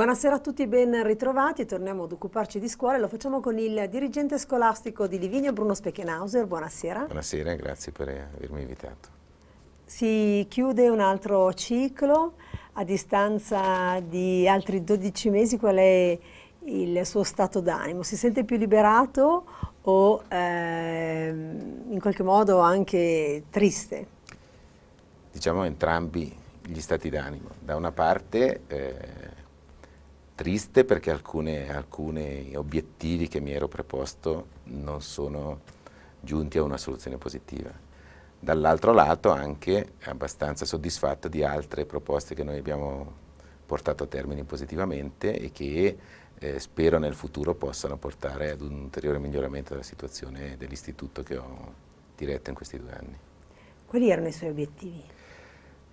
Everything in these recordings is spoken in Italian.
Buonasera a tutti, ben ritrovati. Torniamo ad occuparci di scuola e lo facciamo con il dirigente scolastico di Livigno, Bruno Spechenhauser. Buonasera. Buonasera, grazie per eh, avermi invitato. Si chiude un altro ciclo a distanza di altri 12 mesi. Qual è il suo stato d'animo? Si sente più liberato o ehm, in qualche modo anche triste? Diciamo entrambi gli stati d'animo. Da una parte... Eh, triste perché alcuni obiettivi che mi ero preposto non sono giunti a una soluzione positiva. Dall'altro lato anche abbastanza soddisfatto di altre proposte che noi abbiamo portato a termine positivamente e che eh, spero nel futuro possano portare ad un ulteriore miglioramento della situazione dell'istituto che ho diretto in questi due anni. Quali erano i suoi obiettivi?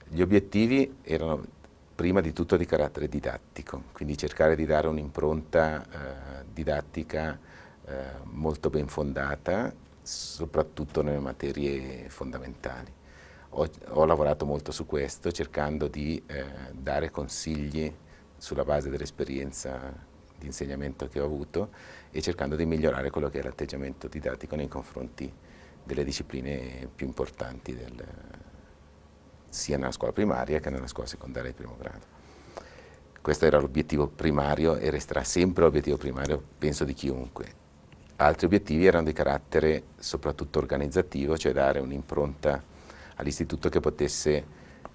Gli obiettivi erano prima di tutto di carattere didattico, quindi cercare di dare un'impronta eh, didattica eh, molto ben fondata, soprattutto nelle materie fondamentali. Ho, ho lavorato molto su questo cercando di eh, dare consigli sulla base dell'esperienza di insegnamento che ho avuto e cercando di migliorare quello che è l'atteggiamento didattico nei confronti delle discipline più importanti del, sia nella scuola primaria che nella scuola secondaria di primo grado. Questo era l'obiettivo primario e resterà sempre l'obiettivo primario, penso, di chiunque. Altri obiettivi erano di carattere soprattutto organizzativo, cioè dare un'impronta all'istituto che potesse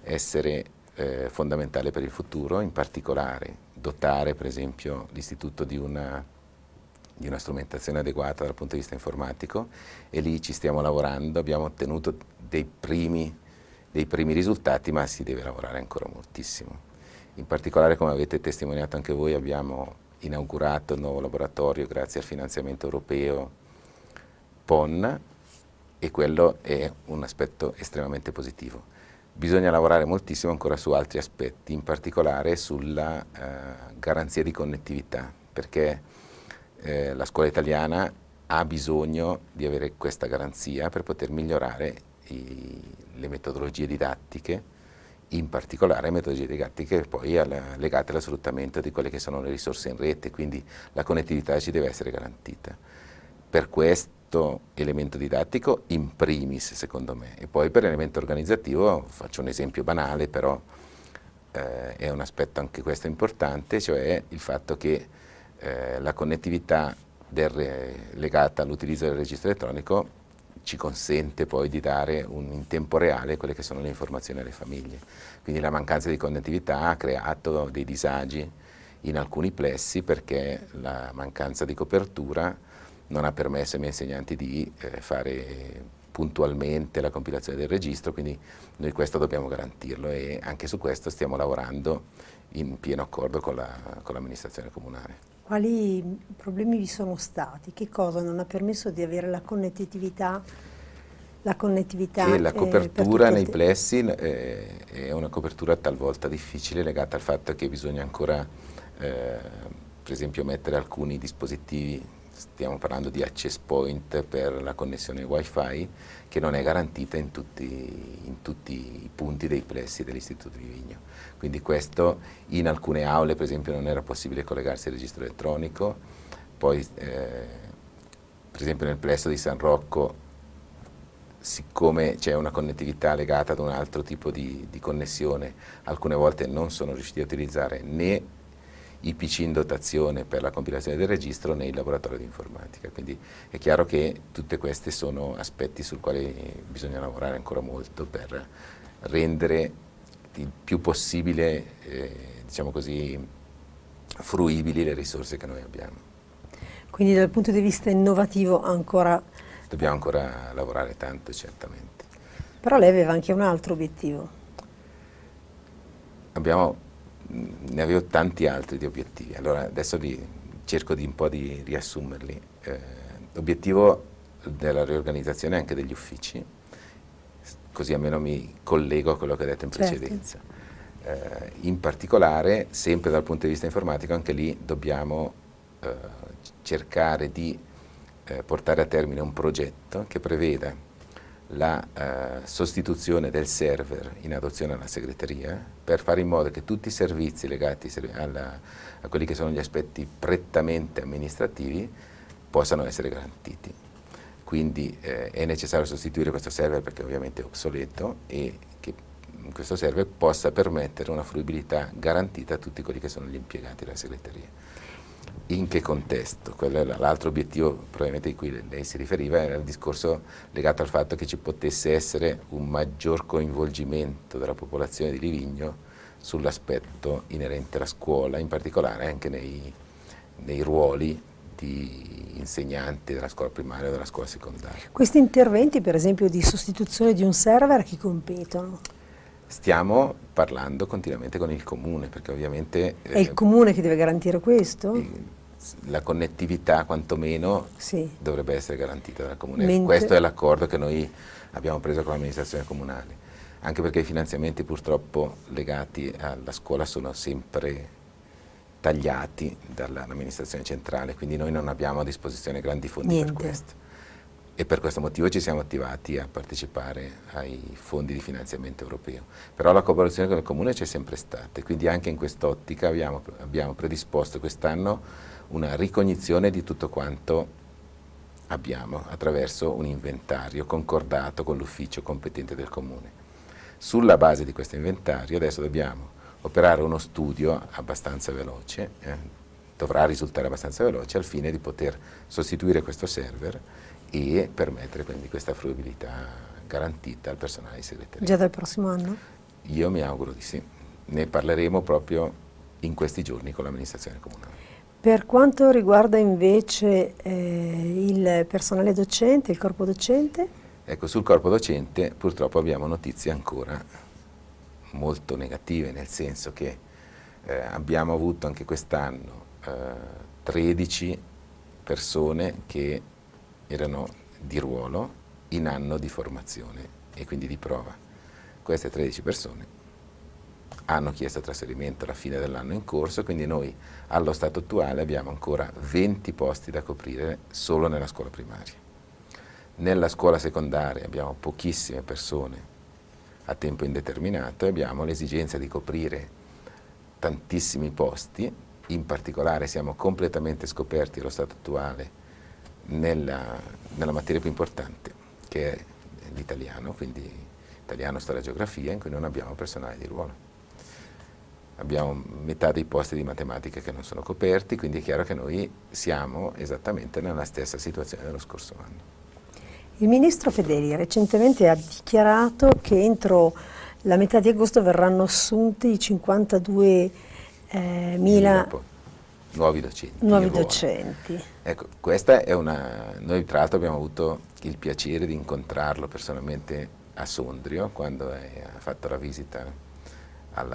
essere eh, fondamentale per il futuro, in particolare dotare per esempio l'istituto di di una strumentazione adeguata dal punto di vista informatico e lì ci stiamo lavorando, abbiamo ottenuto dei primi dei primi risultati, ma si deve lavorare ancora moltissimo. In particolare, come avete testimoniato anche voi, abbiamo inaugurato il nuovo laboratorio grazie al finanziamento europeo PON e quello è un aspetto estremamente positivo. Bisogna lavorare moltissimo ancora su altri aspetti, in particolare sulla eh, garanzia di connettività, perché eh, la scuola italiana ha bisogno di avere questa garanzia per poter migliorare i, le metodologie didattiche, in particolare metodologie didattiche poi alla, legate all'assolutamente di quelle che sono le risorse in rete, quindi la connettività ci deve essere garantita. Per questo elemento didattico in primis secondo me e poi per l'elemento organizzativo faccio un esempio banale però eh, è un aspetto anche questo importante, cioè il fatto che eh, la connettività del, legata all'utilizzo del registro elettronico ci consente poi di dare un, in tempo reale quelle che sono le informazioni alle famiglie. Quindi la mancanza di connettività ha creato dei disagi in alcuni plessi perché la mancanza di copertura non ha permesso ai miei insegnanti di eh, fare puntualmente la compilazione del registro, quindi noi questo dobbiamo garantirlo e anche su questo stiamo lavorando in pieno accordo con l'amministrazione la, comunale quali problemi vi sono stati, che cosa non ha permesso di avere la connettività la connettività. E la eh, copertura nei plessi eh, è una copertura talvolta difficile legata al fatto che bisogna ancora eh, per esempio mettere alcuni dispositivi stiamo parlando di access point per la connessione wifi che non è garantita in tutti, in tutti i punti dei plessi dell'Istituto di Vigno. Quindi questo in alcune aule per esempio non era possibile collegarsi al registro elettronico, poi eh, per esempio nel plesso di San Rocco siccome c'è una connettività legata ad un altro tipo di, di connessione, alcune volte non sono riusciti a utilizzare né IPC in dotazione per la compilazione del registro nei laboratori di informatica. Quindi è chiaro che tutti questi sono aspetti sul quale eh, bisogna lavorare ancora molto per rendere il più possibile, eh, diciamo così, fruibili le risorse che noi abbiamo. Quindi dal punto di vista innovativo ancora... Dobbiamo ancora lavorare tanto, certamente. Però lei aveva anche un altro obiettivo. Abbiamo ne avevo tanti altri di obiettivi, allora adesso li, cerco di un po' di riassumerli. Eh, l'obiettivo della riorganizzazione anche degli uffici, così almeno mi collego a quello che ho detto in certo. precedenza. Certo. Eh, in particolare, sempre dal punto di vista informatico, anche lì dobbiamo eh, cercare di eh, portare a termine un progetto che preveda la eh, sostituzione del server in adozione alla segreteria per fare in modo che tutti i servizi legati alla, a quelli che sono gli aspetti prettamente amministrativi possano essere garantiti. Quindi eh, è necessario sostituire questo server perché ovviamente è obsoleto e che questo server possa permettere una fruibilità garantita a tutti quelli che sono gli impiegati della segreteria in che contesto? l'altro obiettivo probabilmente di cui lei si riferiva era il discorso legato al fatto che ci potesse essere un maggior coinvolgimento della popolazione di Livigno sull'aspetto inerente alla scuola, in particolare anche nei, nei ruoli di insegnanti della scuola primaria o della scuola secondaria. Questi interventi per esempio di sostituzione di un server a chi competono? Stiamo parlando continuamente con il comune, perché ovviamente... È il eh, comune che deve garantire questo? la connettività quantomeno sì. dovrebbe essere garantita dal comune. Mentre... Questo è l'accordo che noi abbiamo preso con l'amministrazione comunale, anche perché i finanziamenti purtroppo legati alla scuola sono sempre tagliati dall'amministrazione centrale, quindi noi non abbiamo a disposizione grandi fondi Niente. per questo e per questo motivo ci siamo attivati a partecipare ai fondi di finanziamento europeo. Però la collaborazione con il Comune c'è sempre stata e quindi anche in quest'ottica abbiamo, abbiamo predisposto quest'anno una ricognizione di tutto quanto abbiamo attraverso un inventario concordato con l'ufficio competente del Comune. Sulla base di questo inventario adesso dobbiamo operare uno studio abbastanza veloce, eh, dovrà risultare abbastanza veloce al fine di poter sostituire questo server e permettere quindi questa fruibilità garantita al personale di segreteria. Già dal prossimo anno? Io mi auguro di sì, ne parleremo proprio in questi giorni con l'amministrazione comunale. Per quanto riguarda invece eh, il personale docente, il corpo docente? Ecco, sul corpo docente purtroppo abbiamo notizie ancora molto negative, nel senso che eh, abbiamo avuto anche quest'anno eh, 13 persone che erano di ruolo in anno di formazione e quindi di prova. Queste 13 persone hanno chiesto trasferimento alla fine dell'anno in corso, quindi noi allo stato attuale abbiamo ancora 20 posti da coprire solo nella scuola primaria. Nella scuola secondaria abbiamo pochissime persone a tempo indeterminato e abbiamo l'esigenza di coprire tantissimi posti, in particolare siamo completamente scoperti allo stato attuale nella, nella materia più importante, che è l'italiano, quindi italiano, storia e geografia, in cui non abbiamo personale di ruolo. Abbiamo metà dei posti di matematica che non sono coperti, quindi è chiaro che noi siamo esattamente nella stessa situazione dello scorso anno. Il ministro Fedeli recentemente ha dichiarato che entro la metà di agosto verranno assunti 52.000 eh, nuovi docenti. Nuovi docenti. Ecco, questa è una... Noi tra l'altro abbiamo avuto il piacere di incontrarlo personalmente a Sondrio quando è, ha fatto la visita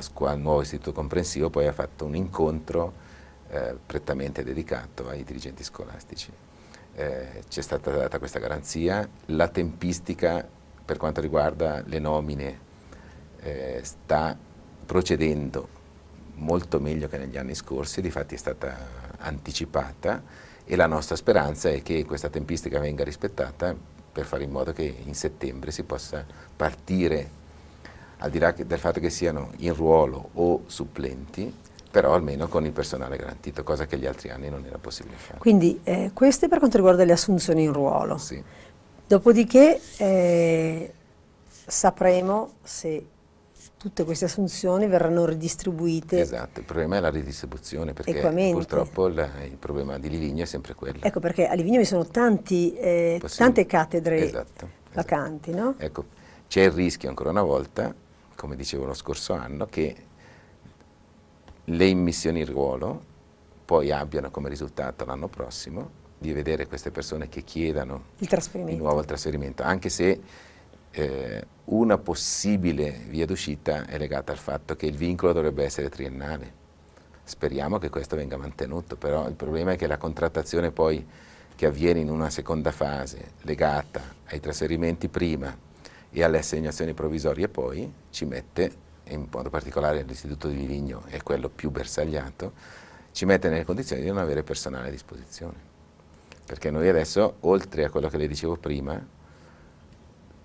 scuola, al nuovo istituto comprensivo, poi ha fatto un incontro eh, prettamente dedicato ai dirigenti scolastici. Eh, Ci è stata data questa garanzia, la tempistica per quanto riguarda le nomine eh, sta procedendo molto meglio che negli anni scorsi, difatti è stata anticipata e la nostra speranza è che questa tempistica venga rispettata per fare in modo che in settembre si possa partire, al di là del fatto che siano in ruolo o supplenti, però almeno con il personale garantito, cosa che gli altri anni non era possibile fare. Quindi eh, queste per quanto riguarda le assunzioni in ruolo. Sì. Dopodiché eh, sapremo se tutte queste assunzioni verranno ridistribuite. Esatto, il problema è la ridistribuzione perché equamente. purtroppo la, il problema di Livigno è sempre quello. Ecco perché a Livigno vi sono tanti, eh, tante cattedre esatto, esatto. vacanti, esatto. no? Ecco, c'è il rischio ancora una volta, come dicevo lo scorso anno, che le immissioni in ruolo poi abbiano come risultato l'anno prossimo di vedere queste persone che chiedano di nuovo il trasferimento, anche se eh, una possibile via d'uscita è legata al fatto che il vincolo dovrebbe essere triennale. Speriamo che questo venga mantenuto, però il problema è che la contrattazione poi che avviene in una seconda fase, legata ai trasferimenti prima e alle assegnazioni provvisorie poi, ci mette, in modo particolare l'Istituto di Livigno è quello più bersagliato, ci mette nelle condizioni di non avere personale a disposizione. Perché noi adesso, oltre a quello che le dicevo prima,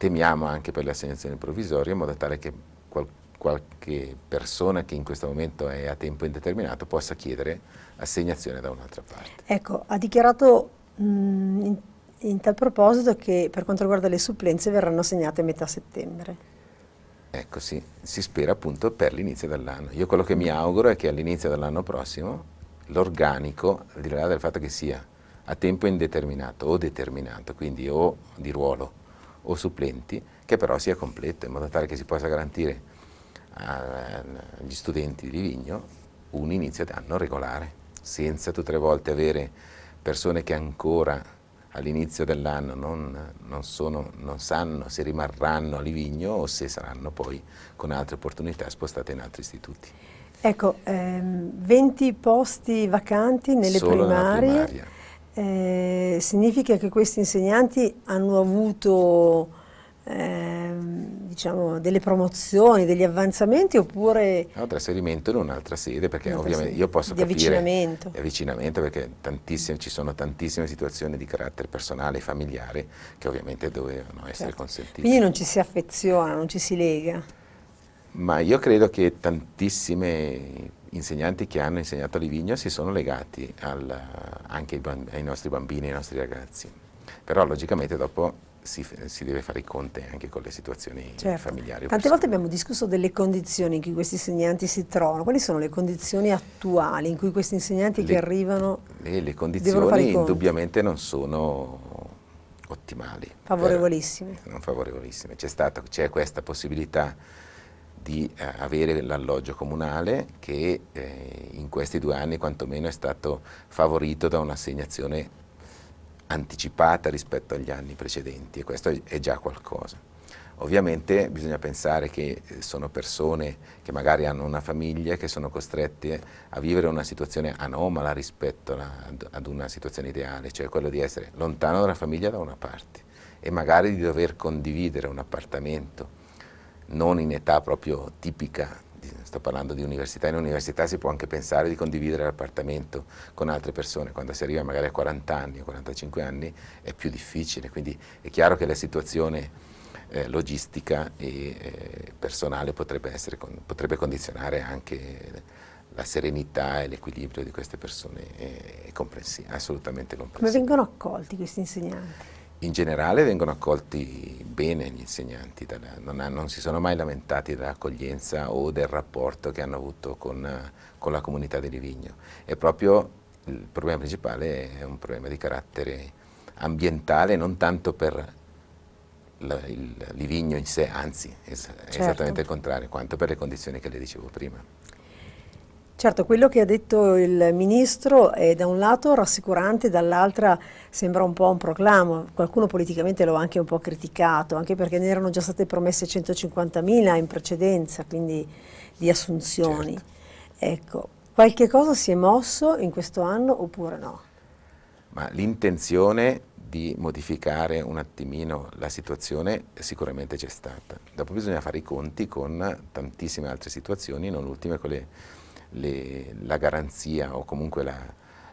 temiamo anche per le assegnazioni provvisorie, in modo tale che qual qualche persona che in questo momento è a tempo indeterminato possa chiedere assegnazione da un'altra parte. Ecco, ha dichiarato mh, in, in tal proposito che per quanto riguarda le supplenze verranno assegnate a metà settembre. Ecco sì, si spera appunto per l'inizio dell'anno. Io quello che mi auguro è che all'inizio dell'anno prossimo l'organico, al di là del fatto che sia a tempo indeterminato o determinato, quindi o di ruolo o supplenti, che però sia completo in modo tale che si possa garantire agli studenti di Livigno un inizio d'anno regolare, senza tutte le volte avere persone che ancora all'inizio dell'anno non, non, sono, non sanno se rimarranno a Livigno o se saranno poi con altre opportunità spostate in altri istituti. Ecco, ehm, 20 posti vacanti nelle Solo primarie eh, significa che questi insegnanti hanno avuto eh, diciamo, delle promozioni, degli avanzamenti oppure... Un trasferimento in un'altra sede perché un'altra ovviamente sede. io posso di capire... Avvicinamento. Di avvicinamento perché ci sono tantissime situazioni di carattere personale e familiare che ovviamente dovevano essere certo. consentite. Quindi non ci si affeziona, non ci si lega. Ma io credo che tantissime insegnanti che hanno insegnato a Livigno si sono legati al, anche ai, nostri bambini, ai nostri ragazzi. Però logicamente dopo si, si deve fare i conti anche con le situazioni certo. familiari. Tante volte abbiamo discusso delle condizioni in cui questi insegnanti si trovano. Quali sono le condizioni attuali in cui questi insegnanti le, che arrivano le, le condizioni indubbiamente non sono ottimali. Favorevolissime. Per, non favorevolissime. C'è questa possibilità di eh, avere l'alloggio comunale che eh, in questi due anni quantomeno è stato favorito da un'assegnazione anticipata rispetto agli anni precedenti e questo è già qualcosa. Ovviamente bisogna pensare che eh, sono persone che magari hanno una famiglia, che sono costrette a vivere una situazione anomala rispetto ad una situazione ideale, cioè quello di essere lontano dalla famiglia da una parte e magari di dover condividere un appartamento non in età proprio tipica, sto parlando di università, in università si può anche pensare di condividere l'appartamento con altre persone, quando si arriva magari a 40 anni o 45 anni è più difficile, quindi è chiaro che la situazione eh, logistica e eh, personale potrebbe, essere, potrebbe, condizionare anche la serenità e l'equilibrio di queste persone, è, è comprensi assolutamente comprensibile. Come vengono accolti questi insegnanti? in generale vengono accolti bene gli insegnanti, non, ha, non si sono mai lamentati dell'accoglienza o del rapporto che hanno avuto con, con, la comunità di Livigno. E proprio il problema principale è un problema di carattere ambientale, non tanto per la, il Livigno in sé, anzi, è, certo. esattamente il contrario, quanto per le condizioni che le dicevo prima. Certo, quello che ha detto il Ministro è da un lato rassicurante, dall'altra sembra un po' un proclamo. Qualcuno politicamente lo ha anche un po' criticato, anche perché ne erano già state promesse 150.000 in precedenza, quindi di assunzioni. Certo. Ecco, qualche cosa si è mosso in questo anno oppure no? Ma l'intenzione di modificare un attimino la situazione sicuramente c'è stata. Dopo bisogna fare i conti con tantissime altre situazioni, non ultime quelle le, la garanzia o comunque la,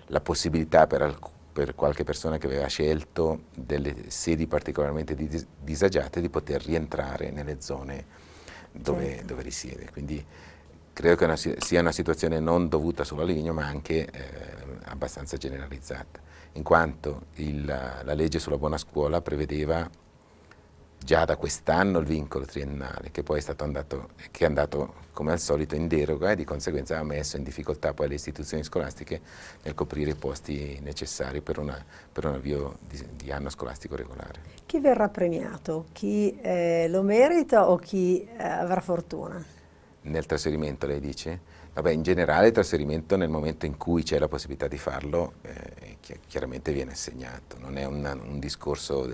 la possibilità per, alc- per, qualche persona che aveva scelto delle sedi particolarmente dis- disagiate di poter rientrare nelle zone dove, certo. dove risiede. Quindi, credo che una, sia una situazione non dovuta solo a all'Avigno ma anche eh, abbastanza generalizzata, in quanto il, la legge sulla buona scuola prevedeva già da quest'anno il vincolo triennale che poi è, stato andato, che è andato come al solito in deroga e di conseguenza ha messo in difficoltà poi le istituzioni scolastiche nel coprire i posti necessari per, una, per un avvio di, di, anno scolastico regolare. Chi verrà premiato? Chi eh, lo merita o chi eh, avrà fortuna? Nel trasferimento lei dice? Vabbè, in generale il trasferimento nel momento in cui c'è la possibilità di farlo eh, chiaramente viene assegnato, non è un, un discorso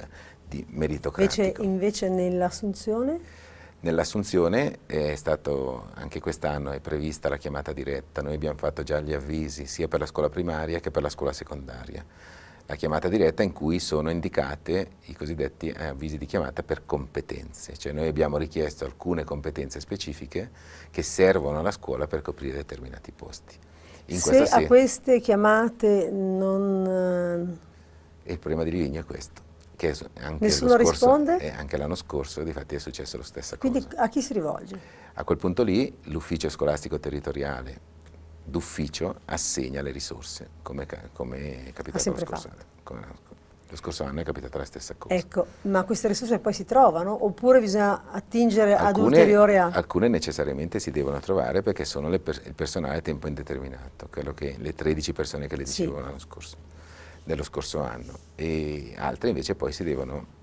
di meritocratico. Invece, invece nell'assunzione? Nell'assunzione eh, è stato, anche quest'anno è prevista la chiamata diretta, noi abbiamo fatto già gli avvisi sia per la scuola primaria che per la scuola secondaria. La chiamata diretta in cui sono indicate i cosiddetti eh, avvisi di chiamata per competenze, cioè noi abbiamo richiesto alcune competenze specifiche che servono alla scuola per coprire determinati posti. In Se a queste chiamate non... Eh, Il problema di Livigno è questo che anche Nessuno scorso, risponde? Eh, anche l'anno scorso, difatti, è successo la stessa Quindi cosa. Quindi a chi si rivolge? A quel punto lì l'ufficio scolastico territoriale d'ufficio assegna le risorse, come, come è capitato lo scorso fatto. anno. Come, lo scorso anno è capitata la stessa cosa. Ecco, ma queste risorse poi si trovano oppure bisogna attingere alcune, ad ulteriore... Alcune necessariamente si devono trovare perché sono per, il personale a tempo indeterminato, quello che le 13 persone che le dicevo sì. l'anno scorso dello scorso anno e altre invece poi si devono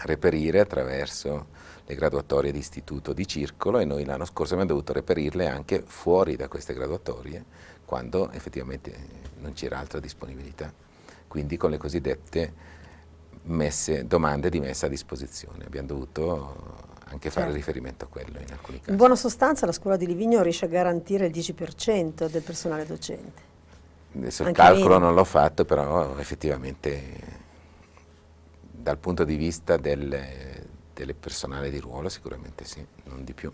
reperire attraverso le graduatorie di istituto di circolo e noi l'anno scorso abbiamo dovuto reperirle anche fuori da queste graduatorie quando effettivamente non c'era altra disponibilità, quindi con le cosiddette messe, domande di messa a disposizione. Abbiamo dovuto anche fare certo. riferimento a quello in alcuni casi. In buona sostanza la scuola di Livigno riesce a garantire il 10% del personale docente adesso il calcolo lì. non l'ho fatto, però effettivamente dal punto di vista del, del personale di ruolo sicuramente sì, non di più.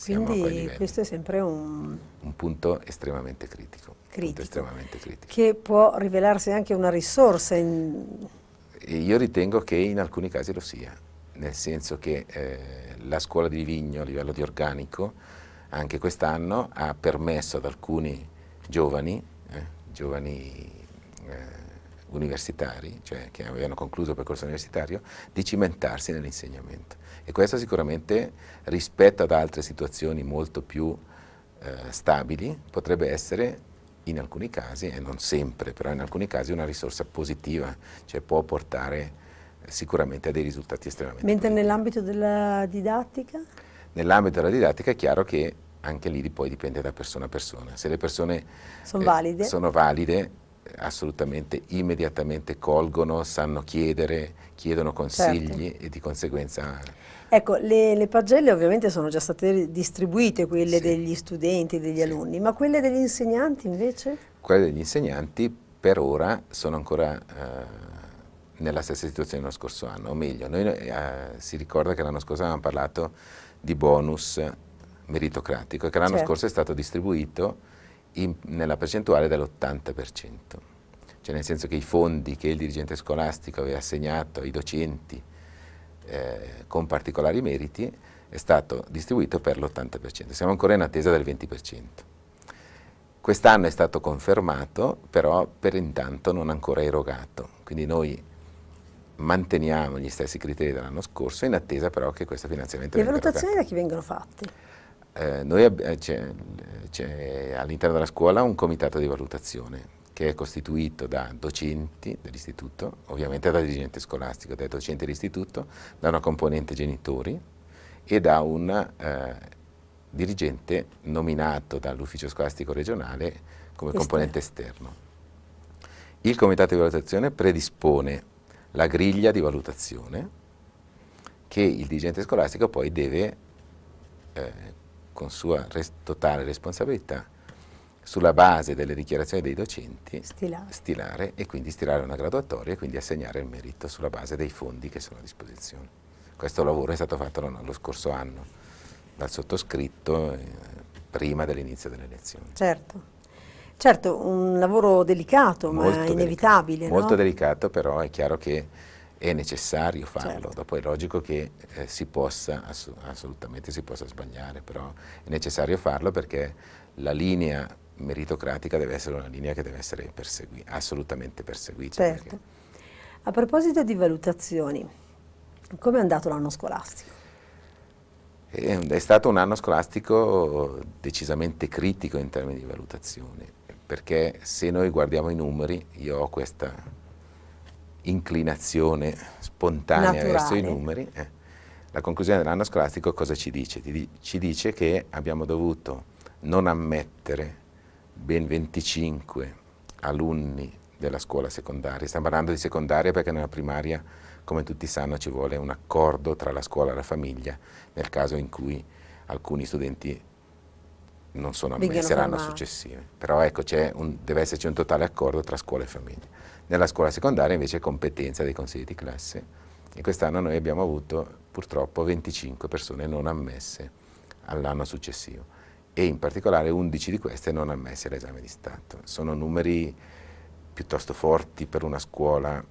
Quindi questo è sempre un... un punto estremamente critico, critico, estremamente critico. Che può rivelarsi anche una risorsa. In... Io ritengo che in alcuni casi lo sia, nel senso che eh, la scuola di Livigno a livello di organico anche quest'anno ha permesso ad alcuni giovani giovani eh, universitari, cioè che avevano concluso il percorso universitario, di cimentarsi nell'insegnamento. E questo sicuramente rispetto ad altre situazioni molto più eh, stabili potrebbe essere in alcuni casi, e non sempre, però in alcuni casi una risorsa positiva, cioè può portare eh, sicuramente a dei risultati estremamente Mentre positivi. nell'ambito della didattica? Nell'ambito della didattica è chiaro che anche lì poi dipende da persona a persona. Se le persone sono eh, valide, sono valide eh, assolutamente immediatamente colgono, sanno chiedere, chiedono consigli certo. e di conseguenza... Ecco, le, le, pagelle ovviamente sono già state distribuite, quelle sì. degli studenti, degli sì. alunni, ma quelle degli insegnanti invece? Quelle degli insegnanti per ora sono ancora eh, nella stessa situazione dello scorso anno, o meglio, noi, eh, si ricorda che l'anno scorso avevamo parlato di bonus meritocratico che l'anno certo. scorso è stato distribuito in, nella percentuale dell'80%, cioè nel senso che i fondi che il dirigente scolastico aveva assegnato ai docenti eh, con particolari meriti è stato distribuito per l'80%, siamo ancora in attesa del 20%. Quest'anno è stato confermato, però per intanto non ancora erogato, quindi noi manteniamo gli stessi criteri dell'anno scorso in attesa però che questo finanziamento Le Le valutazioni da chi vengono fatte? Eh, noi eh, c'è, all'interno della scuola un comitato di valutazione che è costituito da docenti dell'istituto, ovviamente da dirigente scolastico, dai docenti dell'istituto, da una componente genitori e da un eh, dirigente nominato dall'ufficio scolastico regionale come componente esterno. Il comitato di valutazione predispone la griglia di valutazione che il dirigente scolastico poi deve eh, con sua res totale responsabilità, sulla base delle dichiarazioni dei docenti, stilare. stilare. e quindi stilare una graduatoria e quindi assegnare il merito sulla base dei fondi che sono a disposizione. Questo lavoro è stato fatto lo scorso anno dal sottoscritto eh, prima dell'inizio delle lezioni. Certo. Certo, un lavoro delicato, molto ma inevitabile. Delicato, no? Molto delicato, però è chiaro che è necessario farlo, certo. dopo è logico che eh, si possa, ass assolutamente si possa sbagliare, però è necessario farlo perché la linea meritocratica deve essere una linea che deve essere persegui assolutamente perseguita. Certo. Perché... A proposito di valutazioni, come è andato l'anno scolastico? È, è stato un anno scolastico decisamente critico in termini di valutazione, perché se noi guardiamo i numeri, io ho questa inclinazione spontanea Naturale. verso i numeri, eh, la conclusione dell'anno scolastico cosa ci dice? Ci dice che abbiamo dovuto non ammettere ben 25 alunni della scuola secondaria. Stiamo parlando di secondaria perché nella primaria, come tutti sanno, ci vuole un accordo tra la scuola e la famiglia nel caso in cui alcuni studenti non sono ammessi saranno successivi. Però ecco, un, deve esserci un totale accordo tra scuola e famiglia. Nella scuola secondaria invece è competenza dei consigli di classe e quest'anno noi abbiamo avuto purtroppo 25 persone non ammesse all'anno successivo e in particolare 11 di queste non ammesse all'esame di Stato. Sono numeri piuttosto forti per una scuola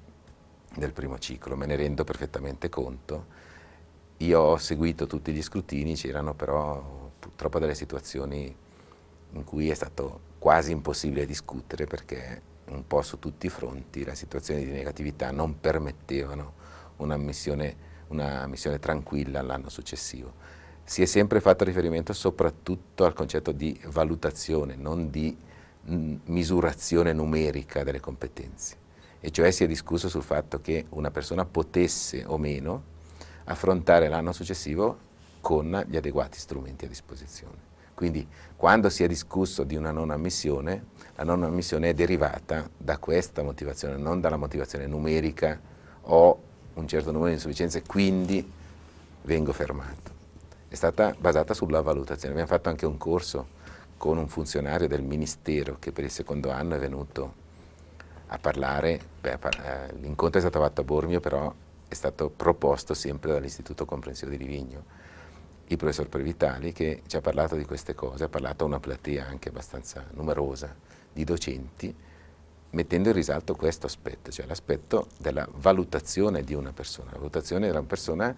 del primo ciclo, me ne rendo perfettamente conto. Io ho seguito tutti gli scrutini, c'erano però purtroppo delle situazioni in cui è stato quasi impossibile discutere perché un po' su tutti i fronti la situazione di negatività non permettevano una missione, una missione tranquilla l'anno successivo. Si è sempre fatto riferimento soprattutto al concetto di valutazione, non di mm, misurazione numerica delle competenze. E cioè si è discusso sul fatto che una persona potesse o meno affrontare l'anno successivo con gli adeguati strumenti a disposizione. Quindi quando si è discusso di una non ammissione, la non ammissione è derivata da questa motivazione, non dalla motivazione numerica o un certo numero di insufficienze, quindi vengo fermato. È stata basata sulla valutazione. Abbiamo fatto anche un corso con un funzionario del Ministero che per il secondo anno è venuto a parlare, eh, l'incontro è stato fatto a Bormio, però è stato proposto sempre dall'Istituto Comprensivo di Livigno. Il professor Previtali che ci ha parlato di queste cose, ha parlato a una platea anche abbastanza numerosa di docenti mettendo in risalto questo aspetto, cioè l'aspetto della valutazione di una persona. La valutazione di una persona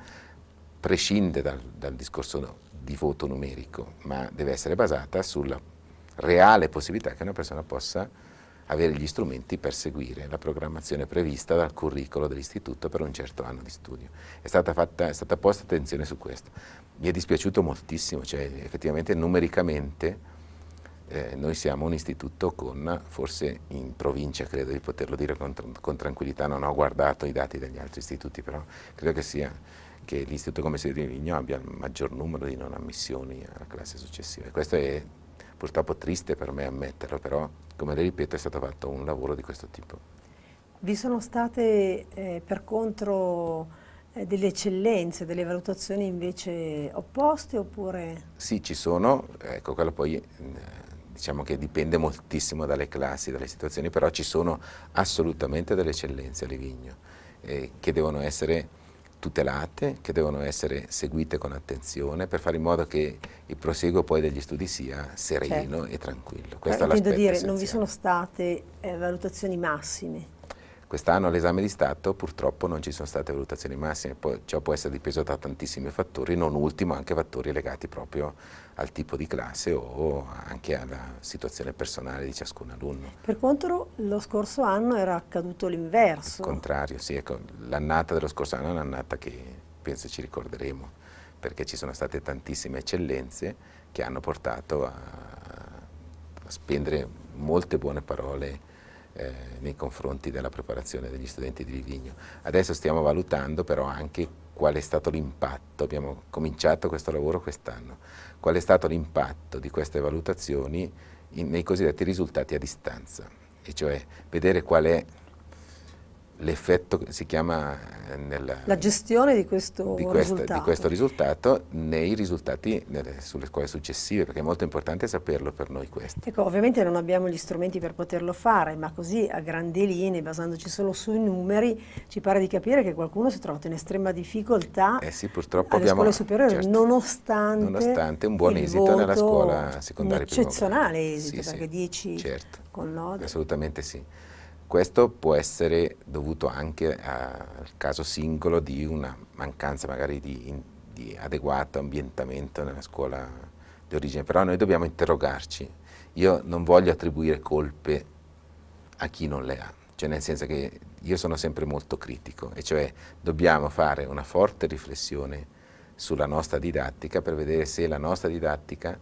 prescinde dal, dal discorso di voto numerico, ma deve essere basata sulla reale possibilità che una persona possa avere gli strumenti per seguire la programmazione prevista dal curriculum dell'istituto per un certo anno di studio. È stata, fatta, è stata posta attenzione su questo. Mi è dispiaciuto moltissimo, cioè effettivamente numericamente eh, noi siamo un istituto con, forse in provincia credo di poterlo dire con, con, tranquillità, non ho guardato i dati degli altri istituti, però credo che sia che l'istituto come di Vigno abbia il maggior numero di non ammissioni alla classe successiva. E questo è purtroppo triste per me ammetterlo, però come le ripeto è stato fatto un lavoro di questo tipo. Vi sono state eh, per contro eh, delle eccellenze, delle valutazioni invece opposte oppure? Sì, ci sono, ecco quello poi eh, diciamo che dipende moltissimo dalle classi, dalle situazioni, però ci sono assolutamente delle eccellenze a Livigno eh, che devono essere tutelate, che devono essere seguite con attenzione per fare in modo che il proseguo poi degli studi sia sereno certo. e tranquillo. Questo Però, è l'aspetto dire, essenziale. non vi sono state eh, valutazioni massime Quest'anno all'esame di Stato purtroppo non ci sono state valutazioni massime, poi, ciò può essere dipeso da tantissimi fattori, non ultimo anche fattori legati proprio al tipo di classe o anche alla situazione personale di ciascun alunno. Per contro lo scorso anno era accaduto l'inverso. Il contrario, sì, ecco, l'annata dello scorso anno è un'annata che penso ci ricorderemo, perché ci sono state tantissime eccellenze che hanno portato a, a spendere molte buone parole eh, nei confronti della preparazione degli studenti di Livigno. Adesso stiamo valutando però anche qual è stato l'impatto, abbiamo cominciato questo lavoro quest'anno, qual è stato l'impatto di queste valutazioni in, nei cosiddetti risultati a distanza, e cioè vedere qual è l'effetto si chiama eh, nella, la gestione di questo, di, questa, di questo risultato nei risultati nelle, sulle scuole successive perché è molto importante saperlo per noi questo. Ecco, ovviamente non abbiamo gli strumenti per poterlo fare ma così a grandi linee basandoci solo sui numeri ci pare di capire che qualcuno si è trovato in estrema difficoltà eh sì, purtroppo alle abbiamo, scuole superiori certo, nonostante, nonostante, un buon esito nella scuola secondaria un eccezionale esito sì, perché sì, 10 certo, con lode assolutamente sì questo può essere dovuto anche eh, al caso singolo di una mancanza magari di, di adeguato ambientamento nella scuola di origine, però noi dobbiamo interrogarci. Io non voglio attribuire colpe a chi non le ha, cioè nel senso che io sono sempre molto critico, e cioè dobbiamo fare una forte riflessione sulla nostra didattica per vedere se la nostra didattica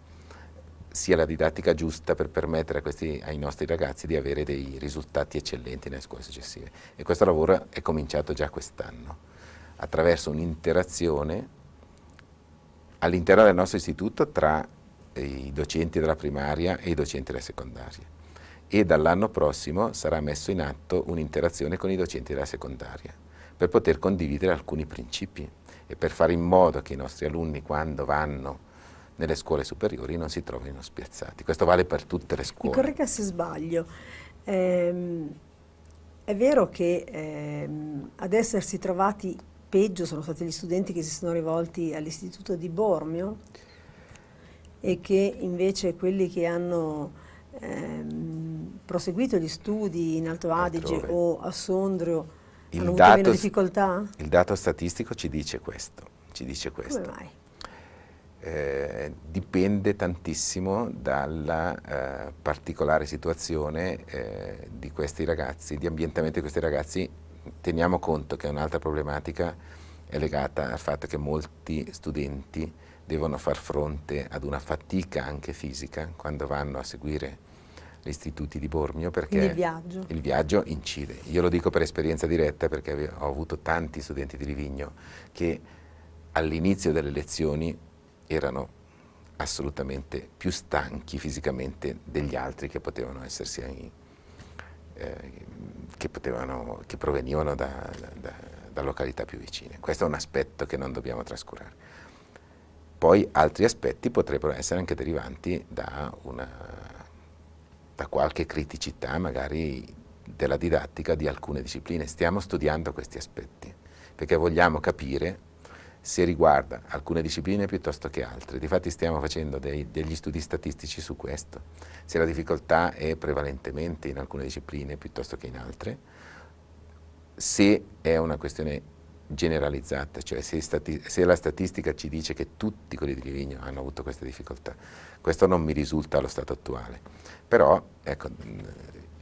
sia la didattica giusta per permettere questi, ai nostri ragazzi di avere dei risultati eccellenti nelle scuole successive. E questo lavoro è cominciato già quest'anno, attraverso un'interazione all'interno del nostro istituto tra eh, i docenti della primaria e i docenti della secondaria. E dall'anno prossimo sarà messo in atto un'interazione con i docenti della secondaria per poter condividere alcuni principi e per fare in modo che i nostri alunni quando vanno nelle scuole superiori non si trovino spiazzati. Questo vale per tutte le scuole. Mi corregga se sbaglio. Ehm, è vero che ehm, ad essersi trovati peggio sono stati gli studenti che si sono rivolti all'istituto di Bormio e che invece quelli che hanno ehm, proseguito gli studi in Alto Adige Altrove. o a Sondrio il hanno dato, avuto meno difficoltà? Il dato statistico ci dice questo. Ci dice questo. Come mai? Eh, dipende tantissimo dalla eh, particolare situazione eh, di questi ragazzi, di ambientamento di questi ragazzi. Teniamo conto che un'altra problematica è legata al fatto che molti studenti devono far fronte ad una fatica anche fisica quando vanno a seguire gli istituti di Bormio perché il viaggio. il viaggio. incide. Io lo dico per esperienza diretta perché ho avuto tanti studenti di Livigno che all'inizio delle lezioni erano assolutamente più stanchi fisicamente degli altri che potevano essersi eh, che, potevano, che, provenivano da, da, da, località più vicine. Questo è un aspetto che non dobbiamo trascurare. Poi altri aspetti potrebbero essere anche derivanti da, una, da qualche criticità magari della didattica di alcune discipline. Stiamo studiando questi aspetti perché vogliamo capire se riguarda alcune discipline piuttosto che altre. Difatti stiamo facendo dei, degli studi statistici su questo, se la difficoltà è prevalentemente in alcune discipline piuttosto che in altre, se è una questione generalizzata, cioè se, stati, se la statistica ci dice che tutti quelli di Livigno hanno avuto queste difficoltà. Questo non mi risulta allo stato attuale, però ecco,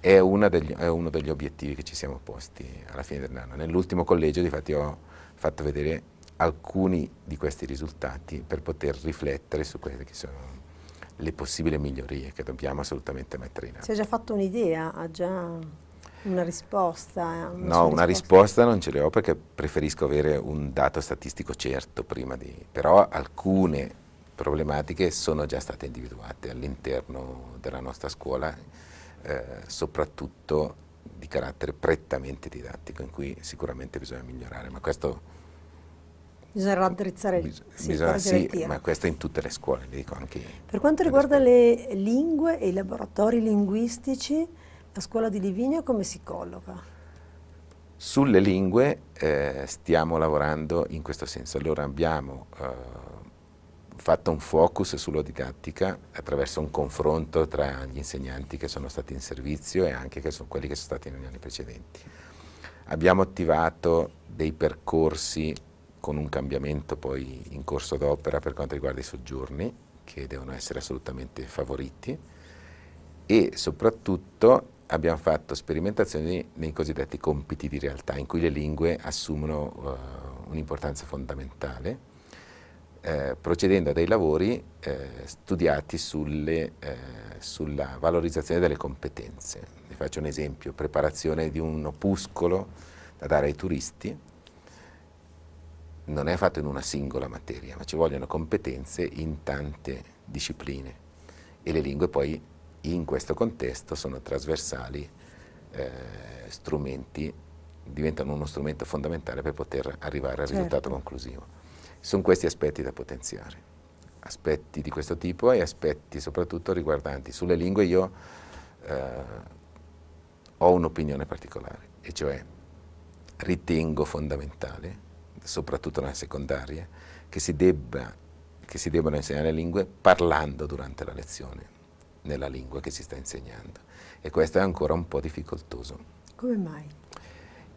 è, degli, è uno degli obiettivi che ci siamo posti alla fine dell'anno. Nell'ultimo collegio, difatti, ho fatto vedere alcuni di questi risultati per poter riflettere su quelle che sono le possibili migliorie che dobbiamo assolutamente mettere in atto. Si è già fatto un'idea, ha già una risposta? Eh, una no, risposta. una risposta non ce l'ho perché preferisco avere un dato statistico certo prima di... però alcune problematiche sono già state individuate all'interno della nostra scuola, eh, soprattutto di carattere prettamente didattico, in cui sicuramente bisogna migliorare, ma questo Bisogna raddrizzare il sì, bisogna, sì, ma questo in tutte le scuole, dico anche. Per quanto riguarda le, le lingue e i laboratori linguistici, la scuola di Livigno come si colloca? Sulle lingue eh, stiamo lavorando in questo senso. Allora abbiamo eh, fatto un focus sulla didattica attraverso un confronto tra gli insegnanti che sono stati in servizio e anche che sono quelli che sono stati negli anni precedenti. Abbiamo attivato dei percorsi con un cambiamento poi in corso d'opera per quanto riguarda i soggiorni, che devono essere assolutamente favoriti, e soprattutto abbiamo fatto sperimentazioni nei cosiddetti compiti di realtà, in cui le lingue assumono uh, un'importanza fondamentale, eh, procedendo a dei lavori eh, studiati sulle, eh, sulla valorizzazione delle competenze. Vi faccio un esempio, preparazione di un opuscolo da dare ai turisti, non è fatto in una singola materia, ma ci vogliono competenze in tante discipline e le lingue poi in questo contesto sono trasversali eh, strumenti, diventano uno strumento fondamentale per poter arrivare al certo. risultato conclusivo. Sono questi aspetti da potenziare, aspetti di questo tipo e aspetti soprattutto riguardanti sulle lingue io eh, ho un'opinione particolare e cioè ritengo fondamentale soprattutto nella secondaria, che si, debba, che si debbano insegnare le lingue parlando durante la lezione, nella lingua che si sta insegnando. E questo è ancora un po' difficoltoso. Come mai?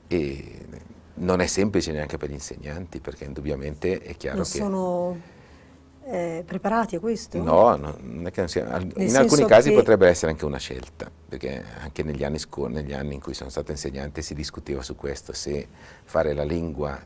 E non è semplice neanche per gli insegnanti, perché indubbiamente è chiaro non che... Sono... Eh, preparati a questo? No, no sia, in alcuni casi potrebbe essere anche una scelta, perché anche negli anni, negli anni in cui sono stato insegnante si discuteva su questo, se fare la lingua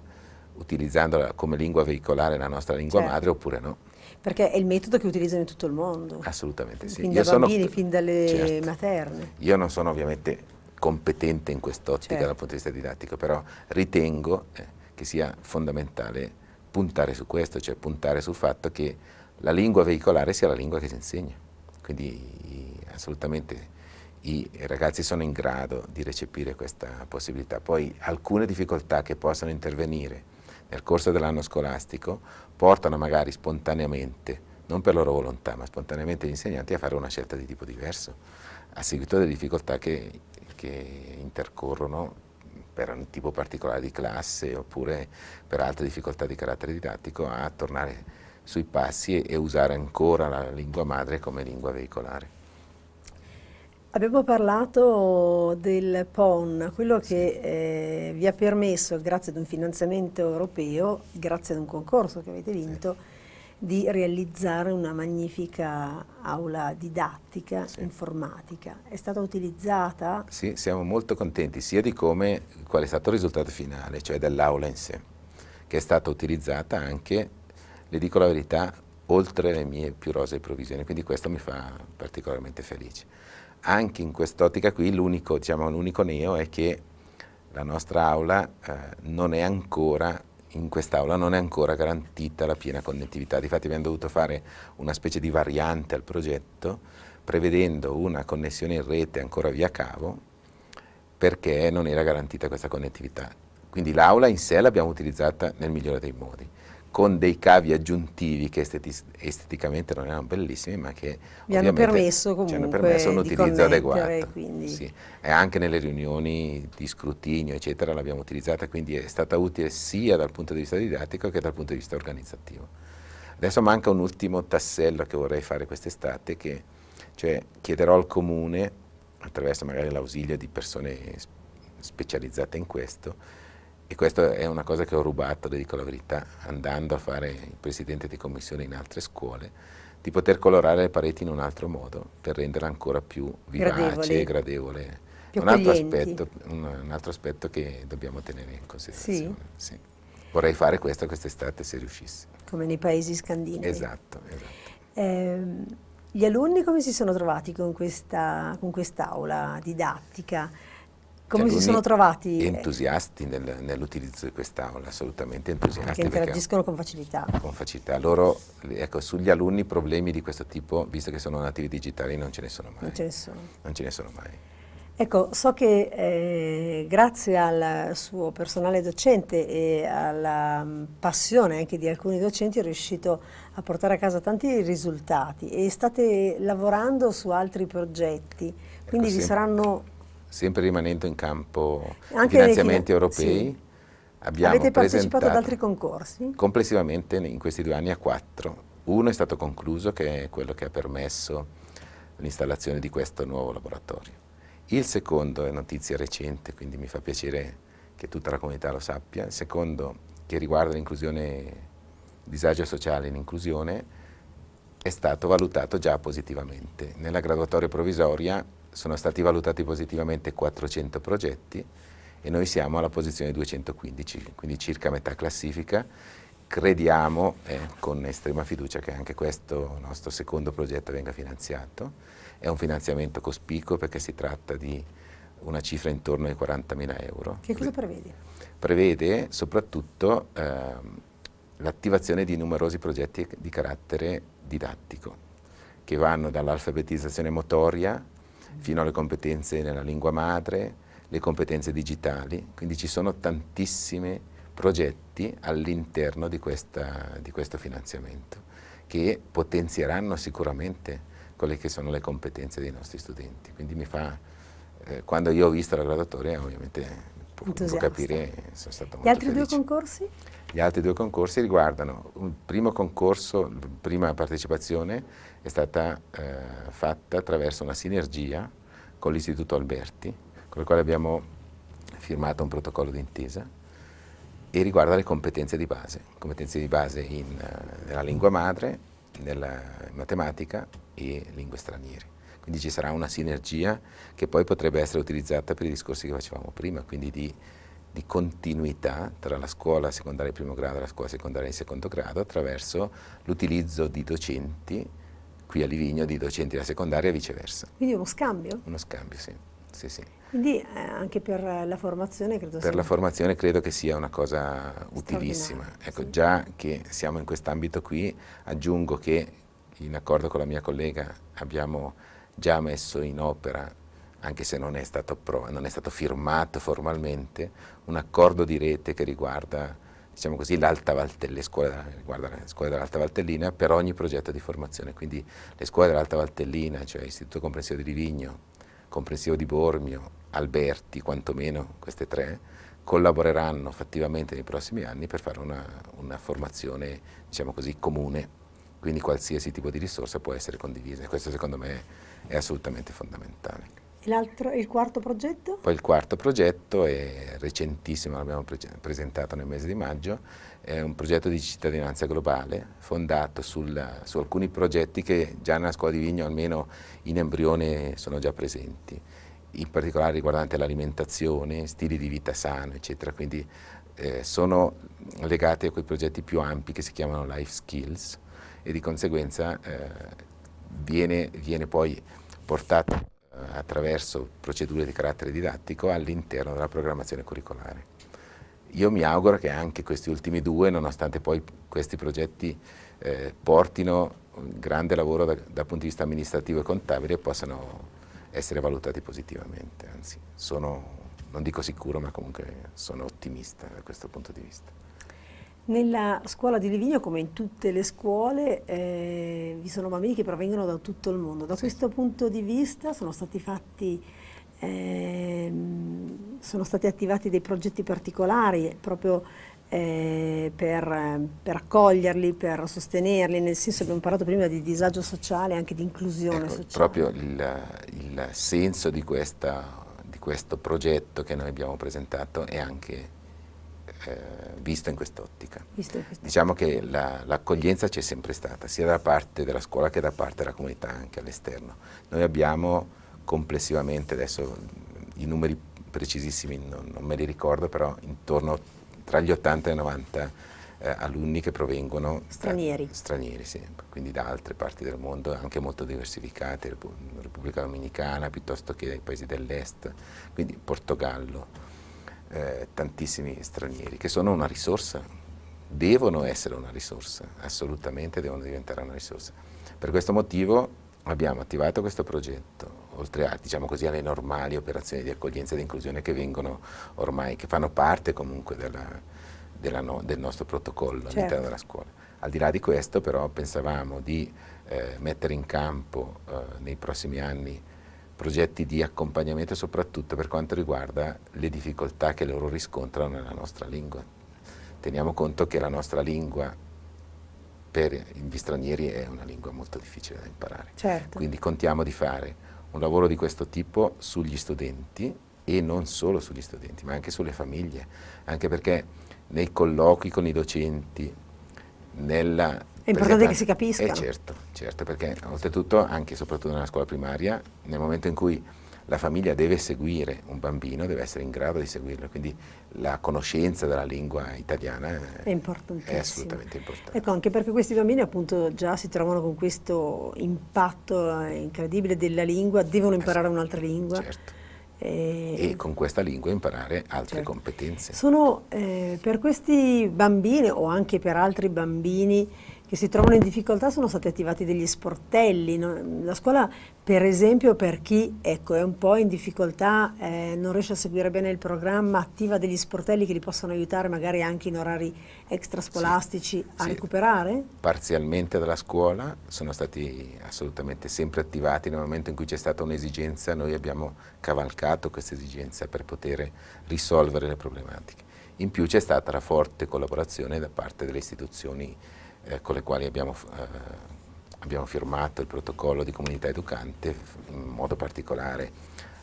utilizzandola come lingua veicolare la nostra lingua certo. madre oppure no. Perché è il metodo che utilizzano in tutto il mondo. Assolutamente sì. Fin Io dai bambini, sono, fin dalle certo. materne. Io non sono ovviamente competente in quest'ottica certo. dal punto di vista didattico, però ritengo eh, che sia fondamentale puntare su questo, cioè puntare sul fatto che la lingua veicolare sia la lingua che si insegna. Quindi assolutamente i ragazzi sono in grado di recepire questa possibilità. Poi alcune difficoltà che possono intervenire nel corso dell'anno scolastico portano magari spontaneamente, non per loro volontà, ma spontaneamente gli insegnanti a fare una scelta di tipo diverso, a seguito delle difficoltà che, che intercorrono per un tipo particolare di classe oppure per altre difficoltà di carattere didattico a tornare sui passi e, e usare ancora la lingua madre come lingua veicolare. Abbiamo parlato del PON, quello che eh, vi ha permesso, grazie ad un finanziamento europeo, grazie ad un concorso che avete vinto, sì. di realizzare una magnifica aula didattica sì. informatica. È stata utilizzata? Sì, siamo molto contenti sia di come, qual è stato il risultato finale, cioè dell'aula in sé, che è stata utilizzata anche, le dico la verità, oltre le mie più rose provisioni, quindi questo mi fa particolarmente felice anche in quest'ottica qui l'unico diciamo, neo è che la nostra aula eh, non è ancora in quest'aula non è ancora garantita la piena connettività, difatti abbiamo dovuto fare una specie di variante al progetto prevedendo una connessione in rete ancora via cavo perché non era garantita questa connettività. Quindi l'aula in sé l'abbiamo utilizzata nel migliore dei modi con dei cavi aggiuntivi che estetis- esteticamente non erano bellissimi, ma che mi hanno permesso comunque hanno permesso un utilizzo adeguato. Sì. E anche nelle riunioni di scrutinio, eccetera, l'abbiamo utilizzata, quindi è stata utile sia dal punto di vista didattico che dal punto di vista organizzativo. Adesso manca un ultimo tassello che vorrei fare quest'estate, che cioè chiederò al comune, attraverso magari l'ausilio di persone specializzate in questo, e questa è una cosa che ho rubato, le dico la verità, andando a fare il presidente di commissione in altre scuole, di poter colorare le pareti in un altro modo per renderla ancora più vivace e gradevole. Un altro, aspetto, un, un, altro aspetto, che dobbiamo tenere in considerazione. Sì. Sì. Vorrei fare questo quest'estate se riuscissi. Come nei paesi scandinavi. Esatto. esatto. Eh, gli alunni come si sono trovati con, questa, con quest'aula didattica? Come cioè, si sono trovati? Entusiasti nel, nell'utilizzo di quest'aula, assolutamente entusiasti. Che interagiscono con facilità. Con facilità. Loro, ecco, sugli alunni problemi di questo tipo, visto che sono nativi digitali, non ce ne sono mai. Non ce ne sono, ce ne sono mai. Ecco, so che eh, grazie al suo personale docente e alla mm, passione anche di alcuni docenti è riuscito a portare a casa tanti risultati e state lavorando su altri progetti, quindi ecco, vi saranno sempre rimanendo in campo Anche finanziamenti fina- europei, sì. abbiamo Avete partecipato ad altri concorsi? Complessivamente in questi due anni a quattro. Uno è stato concluso, che è quello che ha permesso l'installazione di questo nuovo laboratorio. Il secondo è notizia recente, quindi mi fa piacere che tutta la comunità lo sappia. Il secondo, che riguarda l'inclusione, disagio sociale in inclusione, è stato valutato già positivamente. Nella graduatoria provvisoria sono stati valutati positivamente 400 progetti e noi siamo alla posizione 215, quindi circa metà classifica. Crediamo eh, con estrema fiducia che anche questo nostro secondo progetto venga finanziato. È un finanziamento cospicuo perché si tratta di una cifra intorno ai 40.000 euro. Che cosa prevede? Prevede soprattutto eh, l'attivazione di numerosi progetti di carattere didattico, che vanno dall'alfabetizzazione motoria fino alle competenze nella lingua madre, le competenze digitali, quindi ci sono tantissimi progetti all'interno di, di, questo finanziamento che potenzieranno sicuramente quelle che sono le competenze dei nostri studenti. Quindi mi fa, eh, quando io ho visto la graduatoria ovviamente può capire, sono stato molto Gli altri felice. due concorsi? Gli altri due concorsi riguardano un primo concorso, la prima partecipazione è stata eh, fatta attraverso una sinergia con l'Istituto Alberti, con il quale abbiamo firmato un protocollo d'intesa e riguarda le competenze di base, competenze di base in, eh, nella lingua madre, nella matematica e lingue straniere. Quindi ci sarà una sinergia che poi potrebbe essere utilizzata per i discorsi che facevamo prima, quindi di di continuità tra la scuola secondaria di primo grado e la scuola secondaria di secondo grado attraverso l'utilizzo di docenti, qui a Livigno, di docenti della secondaria e viceversa. Quindi uno scambio? Uno scambio, sì. sì, sì. Quindi eh, anche per la formazione credo Per sia... la formazione credo che sia una cosa utilissima. Ecco, sì. già che siamo in quest'ambito qui, aggiungo che in accordo con la mia collega abbiamo già messo in opera anche se non è, pro, non è stato, firmato formalmente, un accordo di rete che riguarda diciamo così, le scuole, dell'Alta Valtellina per ogni progetto di formazione. Quindi le scuole dell'Alta Valtellina, cioè Istituto Comprensivo di Livigno, Comprensivo di Bormio, Alberti, quantomeno queste tre, collaboreranno fattivamente nei prossimi anni per fare una, una formazione diciamo così, comune. Quindi qualsiasi tipo di risorsa può essere condivisa e questo secondo me è assolutamente fondamentale. E il quarto progetto? Poi il quarto progetto è recentissimo, l'abbiamo pre presentato nel mese di maggio, è un progetto di cittadinanza globale fondato sul, su alcuni progetti che già nella scuola di Vigno almeno in embrione sono già presenti, in particolare riguardante l'alimentazione, stili di vita sano, eccetera. Quindi eh, sono legati a quei progetti più ampi che si chiamano life skills e di conseguenza eh, viene, viene poi portato eh, attraverso procedure di carattere didattico all'interno della programmazione curricolare. Io mi auguro che anche questi ultimi due, nonostante poi questi progetti eh, portino un grande lavoro da, dal punto di vista amministrativo e contabile, possano essere valutati positivamente. Anzi, sono, non dico sicuro, ma comunque sono ottimista da questo punto di vista. Nella scuola di Livigno, come in tutte le scuole, eh, vi sono bambini che provengono da tutto il mondo. Da questo punto di vista sono stati, fatti, eh, sono stati attivati dei progetti particolari proprio eh, per, per, accoglierli, per sostenerli, nel senso abbiamo parlato prima di disagio sociale e anche di inclusione ecco, sociale. Proprio il, il senso di, questa, di questo progetto che noi abbiamo presentato è anche eh, visto in quest'ottica. Diciamo che la, l'accoglienza c'è sempre stata, sia da parte della scuola che da parte della comunità anche all'esterno. Noi abbiamo complessivamente, adesso i numeri precisissimi non, non me li ricordo, però intorno tra gli 80 e i 90 eh, alunni che provengono stranieri, da, stranieri sì, quindi da altre parti del mondo, anche molto diversificate, Repubblica Dominicana piuttosto che dai paesi dell'est, quindi Portogallo eh, tantissimi stranieri, che sono una risorsa, devono essere una risorsa, assolutamente devono diventare una risorsa. Per questo motivo abbiamo attivato questo progetto, oltre a, diciamo così, alle normali operazioni di accoglienza e di inclusione che vengono ormai, che fanno parte comunque della, della no, del nostro protocollo certo. all'interno della scuola. Al di là di questo però pensavamo di eh, mettere in campo eh, nei prossimi anni progetti di accompagnamento soprattutto per quanto riguarda le difficoltà che loro riscontrano nella nostra lingua. Teniamo conto che la nostra lingua per gli stranieri è una lingua molto difficile da imparare. Certo. Quindi contiamo di fare un lavoro di questo tipo sugli studenti e non solo sugli studenti, ma anche sulle famiglie, anche perché nei colloqui con i docenti, nella è importante che si capisca. Eh, certo, certo, perché oltretutto anche e soprattutto nella scuola primaria, nel momento in cui la famiglia deve seguire un bambino, deve essere in grado di seguirlo, quindi la conoscenza della lingua italiana è, è assolutamente importante. Ecco, anche perché questi bambini appunto già si trovano con questo impatto eh, incredibile della lingua, devono imparare un'altra lingua. Certo. E, con questa lingua imparare altre certo. competenze. Sono eh, per questi bambini o anche per altri bambini che si trovano in difficoltà sono stati attivati degli sportelli. La scuola, per esempio, per chi ecco, è un po' in difficoltà, eh, non riesce a seguire bene il programma, attiva degli sportelli che li possono aiutare magari anche in orari extrascolastici sì, a sì. recuperare? Parzialmente dalla scuola sono stati assolutamente sempre attivati nel momento in cui c'è stata un'esigenza, noi abbiamo cavalcato questa esigenza per poter risolvere le problematiche. In più c'è stata la forte collaborazione da parte delle istituzioni eh, con le quali abbiamo, eh, abbiamo, firmato il protocollo di comunità educante, in modo particolare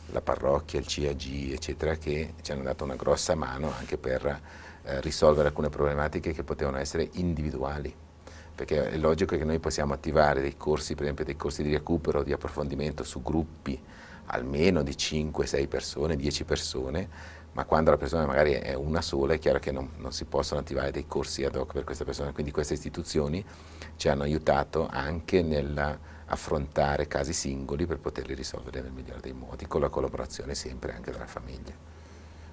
la parrocchia, il CAG, eccetera, che ci hanno dato una grossa mano anche per eh, risolvere alcune problematiche che potevano essere individuali. Perché è logico che noi possiamo attivare dei corsi, per esempio dei corsi di recupero, di approfondimento su gruppi almeno di 5-6 persone, 10 persone, ma quando la persona magari è una sola è chiaro che non, non, si possono attivare dei corsi ad hoc per questa persona, quindi queste istituzioni ci hanno aiutato anche nell'affrontare casi singoli per poterli risolvere nel migliore dei modi, con la collaborazione sempre anche della famiglia.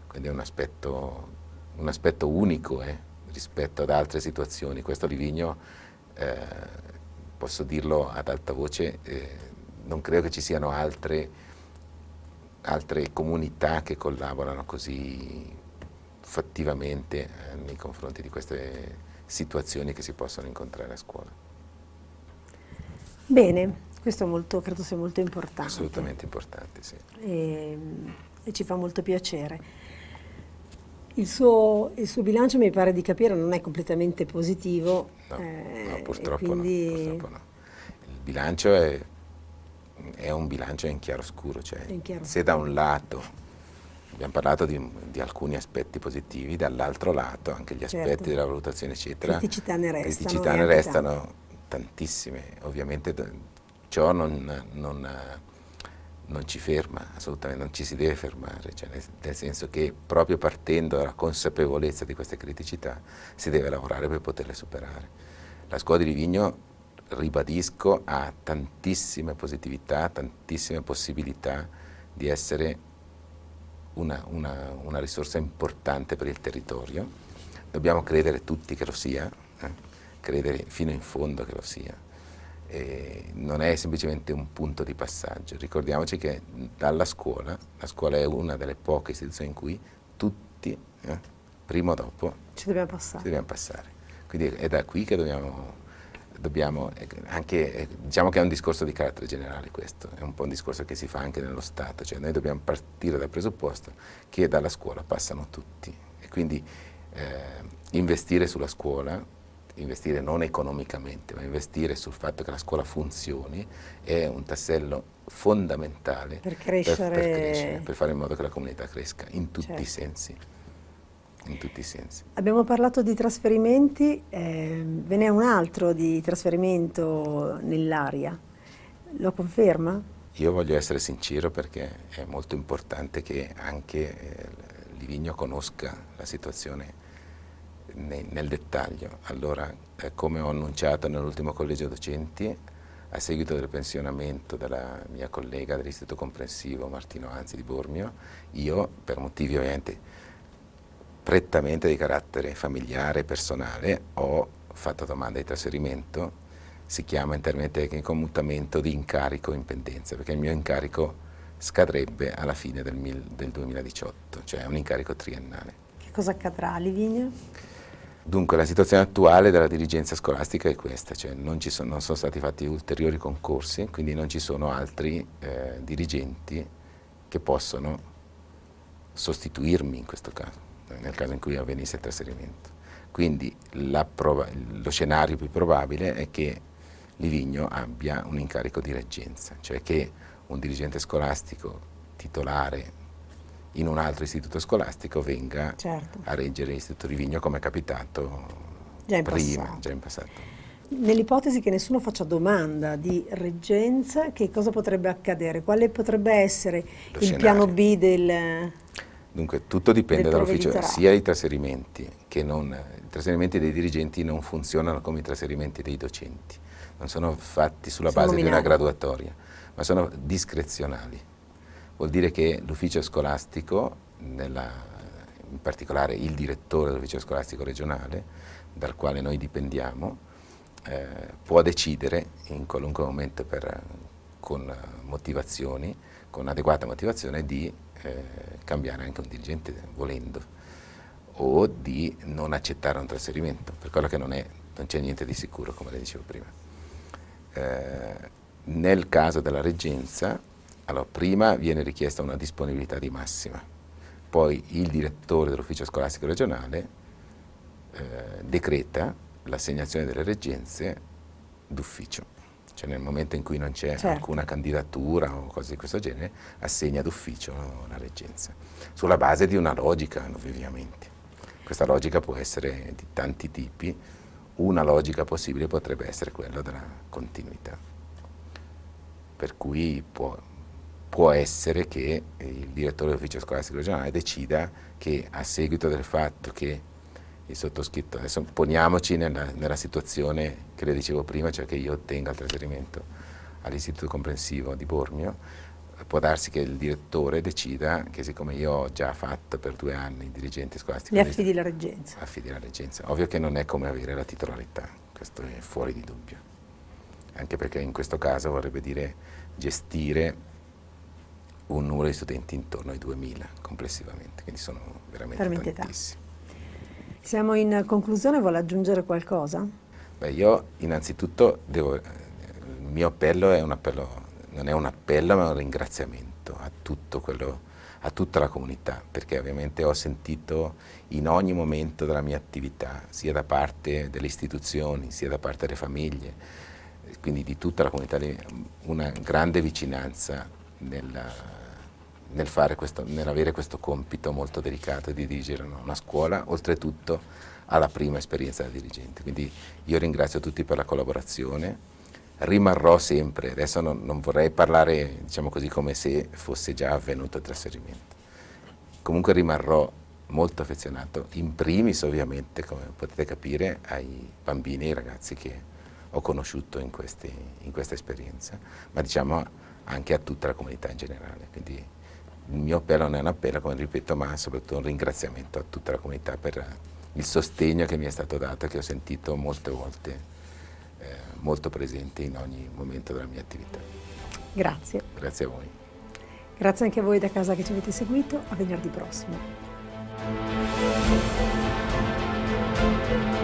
Quindi è un aspetto, un aspetto unico eh, rispetto ad altre situazioni. Questo Livigno, eh, posso dirlo ad alta voce, eh, non credo che ci siano altre altre comunità che collaborano così fattivamente eh, nei confronti di queste situazioni che si possono incontrare a scuola. Bene, questo molto, credo sia molto importante. Assolutamente importante, sì. E, ehm, e ci fa molto piacere. Il suo, il suo, bilancio, mi pare di capire, non è completamente positivo. No, eh, no, purtroppo, quindi... no purtroppo no. Il bilancio è è un bilancio in chiaroscuro, cioè in chiaro. se da un lato abbiamo parlato di, di alcuni aspetti positivi, dall'altro lato anche gli certo. aspetti della valutazione, eccetera, criticità ne restano, criticità ne restano tantissime, ovviamente ciò non, non, non, ci ferma, assolutamente non ci si deve fermare, cioè nel, nel senso che proprio partendo dalla consapevolezza di queste criticità si deve lavorare per poterle superare. La scuola di Livigno ribadisco, ha tantissime positività, tantissime possibilità di essere una, una, una risorsa importante per il territorio. Dobbiamo credere tutti che lo sia, eh? credere fino in fondo che lo sia. E non è semplicemente un punto di passaggio. Ricordiamoci che dalla scuola, la scuola è una delle poche istituzioni in cui tutti, eh, prima o dopo, ci dobbiamo Ci dobbiamo passare. Quindi è da qui che dobbiamo dobbiamo, eh, anche, eh, diciamo che è un discorso di carattere generale questo, è un po' un discorso che si fa anche nello Stato, cioè noi dobbiamo partire dal presupposto che dalla scuola passano tutti e quindi eh, investire sulla scuola, investire non economicamente, ma investire sul fatto che la scuola funzioni è un tassello fondamentale per, crescere... per, per, crescere, per fare in modo che la comunità cresca in tutti certo. i sensi in tutti i sensi. Abbiamo parlato di trasferimenti, eh, ve n'è un altro di trasferimento nell'aria, lo conferma? Io voglio essere sincero perché è molto importante che anche eh, Livigno conosca la situazione nel, nel dettaglio. Allora, eh, come ho annunciato nell'ultimo collegio docenti, a seguito del pensionamento della mia collega dell'Istituto Comprensivo Martino Anzi di Bormio, io per motivi ovviamente prettamente di carattere familiare, personale, ho fatto domanda di trasferimento, si chiama in termini tecnico mutamento di incarico in pendenza, perché il mio incarico scadrebbe alla fine del, mil, del 2018, cioè è un incarico triennale. Che cosa accadrà a Livigno? Dunque la situazione attuale della dirigenza scolastica è questa, cioè non, sono, non sono, stati fatti ulteriori concorsi, quindi non ci sono altri eh, dirigenti che possono sostituirmi in questo caso nel caso in cui avvenisse il trasferimento. Quindi lo scenario più probabile è che Livigno abbia un incarico di reggenza, cioè che un dirigente scolastico titolare in un altro istituto scolastico venga certo. a reggere l'istituto Livigno come è capitato già prima, passato. già in passato. Nell'ipotesi che nessuno faccia domanda di reggenza, che cosa potrebbe accadere? Quale potrebbe essere lo il scenario. piano B del... Dunque tutto dipende dall'ufficio, sia i trasferimenti che non, i trasferimenti dei dirigenti non funzionano come i trasferimenti dei docenti, non sono fatti sulla sono base nominati. di una graduatoria, ma sono discrezionali. Vuol dire che l'ufficio scolastico, nella, in particolare il direttore dell'ufficio scolastico regionale, dal quale noi dipendiamo, eh, può decidere in qualunque momento per, con motivazioni, con adeguata motivazione di eh, cambiare anche un dirigente volendo o di non accettare un trasferimento, per quello che non, è, non c'è niente di sicuro, come le dicevo prima. Eh, nel caso della reggenza, allora, prima viene richiesta una disponibilità di massima, poi il direttore dell'ufficio scolastico regionale eh, decreta l'assegnazione delle reggenze d'ufficio cioè nel momento in cui non c'è certo. alcuna candidatura o cose di questo genere, assegna d'ufficio la reggenza, sulla base di una logica ovviamente. Questa logica può essere di tanti tipi, una logica possibile potrebbe essere quella della continuità, per cui può, può essere che il direttore dell'ufficio scolastico regionale decida che a seguito del fatto che il sottoscritto. Adesso poniamoci nella, nella situazione che le dicevo prima, cioè che io ottenga il trasferimento all'Istituto Comprensivo di Bormio. Può darsi che il direttore decida che siccome io ho già fatto per due anni il dirigente scolastico... Gli affidi la reggenza. Affidi la reggenza. Ovvio che non è come avere la titolarità, questo è fuori di dubbio. Anche perché in questo caso vorrebbe dire gestire un numero di studenti intorno ai 2000 complessivamente, quindi sono veramente, veramente tantissimi. Tanti. Siamo in conclusione, vuole aggiungere qualcosa? Beh, io innanzitutto devo, il mio appello è un appello, non è un appello ma un ringraziamento a, quello, a tutta la comunità, perché ovviamente ho sentito in ogni momento della mia attività, sia da parte delle istituzioni, sia da parte delle famiglie, quindi di tutta la comunità, una grande vicinanza nella, nel, questo, nell'avere questo compito molto delicato di dirigere una scuola, oltretutto alla prima esperienza da dirigente. Quindi io ringrazio tutti per la collaborazione, rimarrò sempre, adesso non, non vorrei parlare diciamo così, come se fosse già avvenuto il trasferimento, comunque rimarrò molto affezionato, in primis ovviamente, come potete capire, ai bambini e ai ragazzi che ho conosciuto in, questi, in questa esperienza, ma diciamo anche a tutta la comunità in generale. Quindi il mio appello non è un appello, come ripeto, ma soprattutto un ringraziamento a tutta la comunità per il sostegno che mi è stato dato e che ho sentito molte volte, eh, molto presente in ogni momento della mia attività. Grazie. Grazie a voi. Grazie anche a voi da casa che ci avete seguito, a venerdì prossimo.